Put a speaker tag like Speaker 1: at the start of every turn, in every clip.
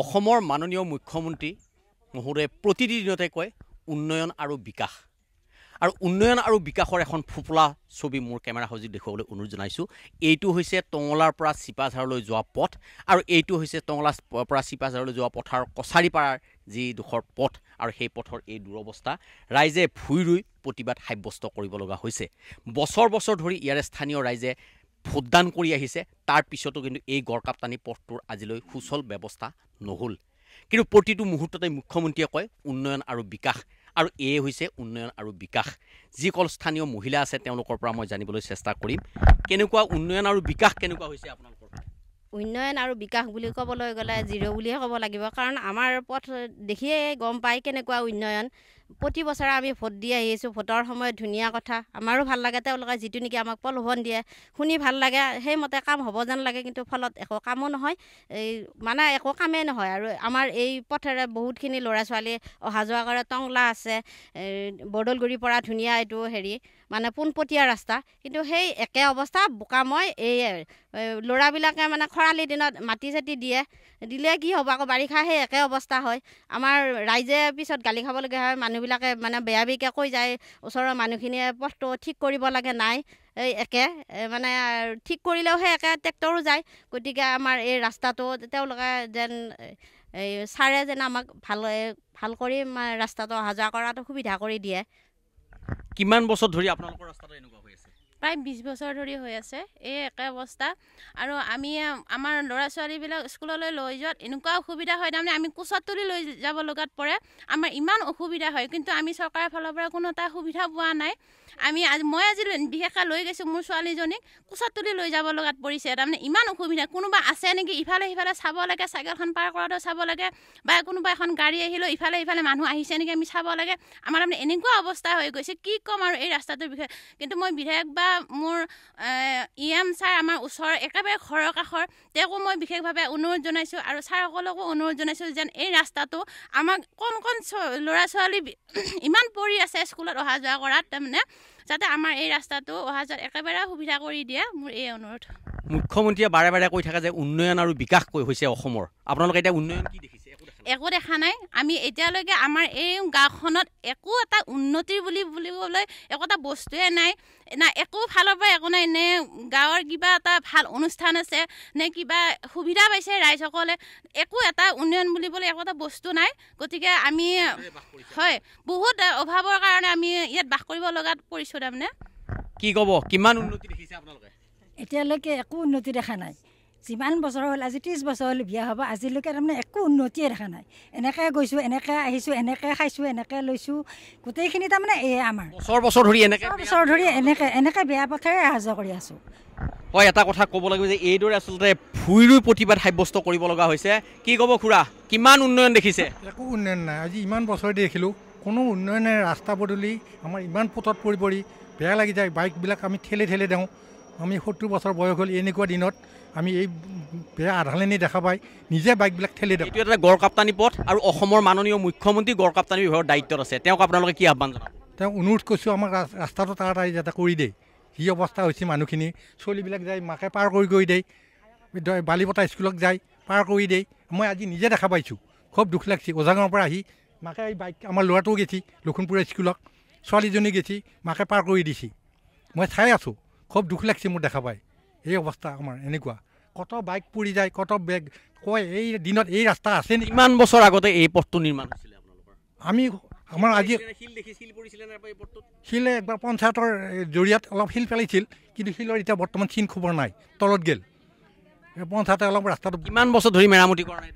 Speaker 1: অসমৰ মাননীয় মুখ্যমন্ত্ৰী মহোদয়ে প্ৰতিদিনতে কয় উন্নয়ন আৰু বিকাশ আৰু উন্নয়ন আৰু বিকাশৰ এখন ফুপলা ছবি মোৰ কেমেৰা সজি দেখুৱাবলৈ অনুৰোধ জনাইছোঁ এইটো হৈছে টঙলাৰ পৰা চিপাঝাৰলৈ যোৱা পথ আৰু এইটো হৈছে টঙলা পৰা চিপাঝাৰলৈ যোৱা পথাৰ কছাৰীপাৰাৰ যিডোখৰ পথ আৰু সেই পথৰ এই দুৰৱস্থা ৰাইজে ভূই ৰুই প্ৰতিবাদ সাব্যস্ত কৰিব লগা হৈছে বছৰ বছৰ ধৰি ইয়াৰে স্থানীয় ৰাইজে ভোটদান কৰি আহিছে তাৰ পিছতো কিন্তু এই গড়কাপ্তানি পথটোৰ আজিলৈ সুচল ব্যৱস্থা নহ'ল কিন্তু প্ৰতিটো মুহূৰ্ততে মুখ্যমন্ত্ৰীয়ে কয় উন্নয়ন আৰু বিকাশ আৰু এয়ে হৈছে উন্নয়ন আৰু বিকাশ যিসকল স্থানীয় মহিলা আছে তেওঁলোকৰ পৰা মই জানিবলৈ চেষ্টা কৰিম কেনেকুৱা উন্নয়ন আৰু বিকাশ কেনেকুৱা হৈছে আপোনালোকৰ
Speaker 2: উন্নয়ন আৰু বিকাশ বুলি ক'বলৈ গ'লে জিৰ' বুলিয়ে ক'ব লাগিব কাৰণ আমাৰ পথ দেখিয়ে গম পায় কেনেকুৱা উন্নয়ন প্ৰতি বছৰে আমি ভোট দি আহিছোঁ ভোটৰ সময়ত ধুনীয়া কথা আমাৰো ভাল লাগে তেওঁলোকে যিটো নেকি আমাক প্ৰলোভন দিয়ে শুনি ভাল লাগে সেইমতে কাম হ'ব যেন লাগে কিন্তু ফলত একো কামো নহয় এই মানে একো কামেই নহয় আৰু আমাৰ এই পথেৰে বহুতখিনি ল'ৰা ছোৱালী অহা যোৱা কৰে টংলা আছে বৰদলগুৰিৰ পৰা ধুনীয়া এইটো হেৰি মানে পোনপটীয়া ৰাস্তা কিন্তু সেই একে অৱস্থা বোকাময় এই ল'ৰাবিলাকে মানে খৰালি দিনত মাটি চাটি দিয়ে দিলে কি হ'ব আকৌ বাৰিষা সেই একে অৱস্থা হয় আমাৰ ৰাইজে পিছত গালি খাবলগীয়া হয় মানুহ মানুহবিলাকে মানে বেয়া বেয়াকৈ কৈ যায় ওচৰৰ মানুহখিনিয়ে পথটো ঠিক কৰিব লাগে নাই এই একে মানে ঠিক কৰিলেওহে একে ট্ৰেক্টৰো যায় গতিকে আমাৰ এই ৰাস্তাটো তেওঁলোকে যেন এই ছাৰে যেন আমাক ভাল ভাল কৰি ৰাস্তাটো অহা যোৱা কৰাটো সুবিধা কৰি
Speaker 1: দিয়ে কিমান বছৰ ধৰি আপোনালোকৰ ৰাস্তাটো এনেকুৱা হৈ
Speaker 2: আছে প্ৰায় বিছ বছৰ ধৰি হৈ আছে
Speaker 3: এই একে অৱস্থা আৰু আমি আমাৰ ল'ৰা ছোৱালীবিলাক স্কুললৈ লৈ যোৱাত এনেকুৱা অসুবিধা হয় তাৰমানে আমি কোচত তুলি লৈ যাব লগাত পৰে আমাৰ ইমান অসুবিধা হয় কিন্তু আমি চৰকাৰৰ ফালৰ পৰা কোনো এটা সুবিধা পোৱা নাই আমি আজি মই আজি বিশেষকৈ লৈ গৈছোঁ মোৰ ছোৱালীজনীক কোচত তুলি লৈ যাব লগাত পৰিছে তাৰমানে ইমান অসুবিধা কোনোবা আছে নেকি ইফালে সিফালে চাব লাগে চাইকেলখন পাৰ কৰাটো চাব লাগে বা কোনোবা এখন গাড়ী আহিলেও ইফালে সিফালে মানুহ আহিছে নেকি আমি চাব লাগে আমাৰ তাৰমানে এনেকুৱা অৱস্থা হৈ গৈছে কি ক'ম আৰু এই ৰাস্তাটোৰ বিষয়ে কিন্তু মই বিধায়ক বা এটা মোৰ ই এম ছাৰ আমাৰ ওচৰৰ একেবাৰে ঘৰৰ কাষৰ তেওঁকো মই বিশেষভাৱে অনুৰোধ জনাইছোঁ আৰু ছাৰসকলকো অনুৰোধ জনাইছোঁ যেন এই ৰাস্তাটো আমাক কণ কণ ল'ৰা ছোৱালী ইমান পৰি আছে স্কুলত অহা যোৱা কৰাত তাৰমানে যাতে আমাৰ এই ৰাস্তাটো অহা যোৱাত একেবাৰে সুবিধা কৰি দিয়ে মোৰ এই অনুৰোধ
Speaker 1: মুখ্যমন্ত্ৰীয়ে বাৰে বাৰে কৈ থাকে যে উন্নয়ন আৰু বিকাশ হৈছে অসমৰ আপোনালোকে এতিয়া উন্নয়ন কি দেখিছে
Speaker 3: একো দেখা নাই আমি এতিয়ালৈকে আমাৰ এই গাঁওখনত একো এটা উন্নতি বুলি বুলিবলৈ একো এটা বস্তুৱে নাই না একো ফালৰ পৰা একো নাই নে গাঁৱৰ কিবা এটা ভাল অনুষ্ঠান আছে নে কিবা সুবিধা পাইছে ৰাইজসকলে একো এটা উন্নয়ন বুলিবলৈ একো এটা বস্তু নাই গতিকে আমি হয় বহুত অভাৱৰ কাৰণে আমি ইয়াত বাস কৰিব লগাত পৰিছোঁ তাৰমানে
Speaker 1: কি ক'ব কিমান উন্নতি দেখিছে আপোনালোকে
Speaker 3: এতিয়ালৈকে একো উন্নতি দেখা নাই যিমান বছৰ হ'ল আজি ত্ৰিছ বছৰ হ'ল বিয়া হ'ব আজিলৈকে তাৰমানে একো উন্নতিয়ে দেখা নাই এনেকৈ গৈছোঁ এনেকৈ আহিছোঁ এনেকৈ খাইছোঁ এনেকৈ লৈছোঁ গোটেইখিনি তাৰমানে এয়ে আমাৰ বছৰ ধৰি এনেকৈ বছৰ ধৰি এনেকৈ এনেকৈ বেয়া পথেৰে অহা যোৱা কৰি আছোঁ
Speaker 1: হয় এটা কথা ক'ব লাগিব যে এইদৰে আচলতে ভূই ৰুই প্ৰতিবাদ সাব্যস্ত কৰিব লগা হৈছে কি ক'ব খুৰা কিমান উন্নয়ন দেখিছে
Speaker 4: একো উন্নয়ন নাই আজি ইমান বছৰ দেখিলোঁ কোনো উন্নয়নে ৰাস্তা পদূলি আমাৰ ইমান পথত পৰি পৰি বেয়া লাগি যায় বাইকবিলাক আমি ঠেলে ঠেলে দিওঁ আমি সত্তৰ বছৰ বয়স হ'ল এনেকুৱা দিনত আমি এই বেয়া আধালেনি দেখা পাই নিজে বাইকবিলাক ঠেলি দিওঁ
Speaker 1: এইটো এটা গড়কাপ্তানি পথ আৰু অসমৰ মাননীয় মুখ্যমন্ত্ৰী গড়কাপ্তানি বিভাগৰ দায়িত্বত আছে তেওঁক আপোনালোকে কি আহ্বান জনাব
Speaker 4: তেওঁ অনুৰোধ কৰিছোঁ আমাক ৰাস্তাটো তাৰাতাৰি যাতে কৰি দিয়ে যি অৱস্থা হৈছে মানুহখিনি ছোৱালীবিলাক যায় মাকে পাৰ কৰি কৰি দিয়ে বালিপতা স্কুলক যায় পাৰ কৰি দিয়ে মই আজি নিজে দেখা পাইছোঁ খুব দুখ লাগিছে ওজাগাঁৱৰ পৰা আহি মাকে এই বাইক আমাৰ ল'ৰাটোও গেছি লখিমপুৰৰ স্কুলক ছোৱালীজনী গেছি মাকে পাৰ কৰি দিছে মই চাই আছোঁ খুব দুখ লাগিছে মোৰ দেখা পাই এই অৱস্থা আমাৰ এনেকুৱা কত বাইক পৰি যায় কত বেগ কয় এই দিনত এই ৰাস্তা আছে নেকি ইমান বছৰ আগতে এই পথটো নিৰ্মাণ হৈছিলে আমি আমাৰ আজি শিলে একবাৰ পঞ্চায়তৰ জৰিয়াত অলপ শিল পেলাইছিল কিন্তু শিলৰ এতিয়া বৰ্তমান চিন খবৰ নাই তলত গেল পঞ্চায়তে অলপ ৰাস্তাটো ইমান বছৰ ধৰি মেৰামতি কৰা নাই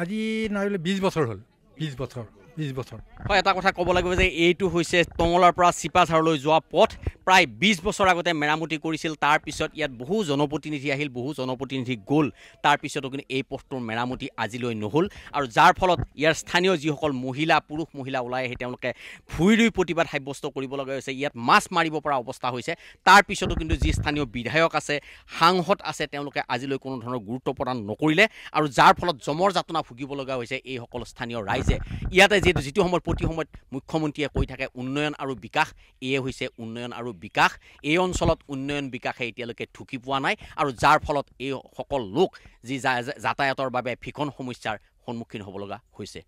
Speaker 4: আজি নাই বিছ বছৰ হ'ল বিছ বছৰ বিছ বছৰ
Speaker 1: হয় এটা কথা ক'ব লাগিব যে এইটো হৈছে টঙলাৰ পৰা চিপাঝাৰলৈ যোৱা পথ প্ৰায় বিছ বছৰ আগতে মেৰামতি কৰিছিল তাৰপিছত ইয়াত বহু জনপ্ৰতিনিধি আহিল বহু জনপ্ৰতিনিধি গ'ল তাৰপিছতো কিন্তু এই পথটোৰ মেৰামতি আজিলৈ নহ'ল আৰু যাৰ ফলত ইয়াৰ স্থানীয় যিসকল মহিলা পুৰুষ মহিলা ওলাই আহি তেওঁলোকে ভূঁই ৰুই প্ৰতিবাদ সাব্যস্ত কৰিব লগা হৈছে ইয়াত মাছ মাৰিব পৰা অৱস্থা হৈছে তাৰপিছতো কিন্তু যি স্থানীয় বিধায়ক আছে সাংসদ আছে তেওঁলোকে আজিলৈ কোনো ধৰণৰ গুৰুত্ব প্ৰদান নকৰিলে আৰু যাৰ ফলত জমৰ যাতনা ভুগিব লগা হৈছে এইসকল স্থানীয় ৰাইজে ইয়াতে যিহেতু যিটো সময়ত প্ৰতি সময়ত মুখ্যমন্ত্ৰীয়ে কৈ থাকে উন্নয়ন আৰু বিকাশ এয়ে হৈছে উন্নয়ন আৰু আৰু বিকাশ এই অঞ্চলত উন্নয়ন বিকাশে এতিয়ালৈকে ঢুকি পোৱা নাই আৰু যাৰ ফলত এই সকল লোক যি যাতায়াতৰ বাবে ভীষণ সমস্যাৰ সন্মুখীন হ'ব লগা হৈছে